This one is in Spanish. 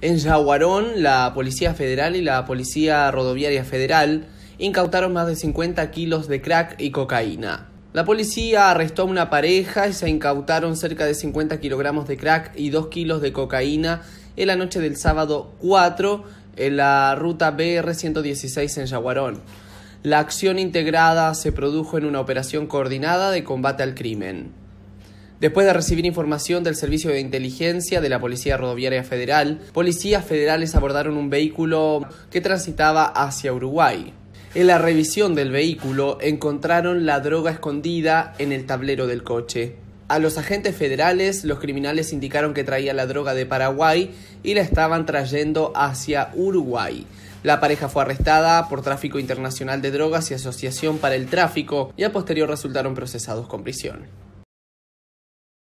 En Yaguarón, la Policía Federal y la Policía Rodoviaria Federal incautaron más de 50 kilos de crack y cocaína. La policía arrestó a una pareja y se incautaron cerca de 50 kilogramos de crack y 2 kilos de cocaína en la noche del sábado 4 en la ruta BR-116 en Yaguarón. La acción integrada se produjo en una operación coordinada de combate al crimen. Después de recibir información del Servicio de Inteligencia de la Policía Rodoviaria Federal, policías federales abordaron un vehículo que transitaba hacia Uruguay. En la revisión del vehículo encontraron la droga escondida en el tablero del coche. A los agentes federales, los criminales indicaron que traía la droga de Paraguay y la estaban trayendo hacia Uruguay. La pareja fue arrestada por tráfico internacional de drogas y asociación para el tráfico y a posterior resultaron procesados con prisión.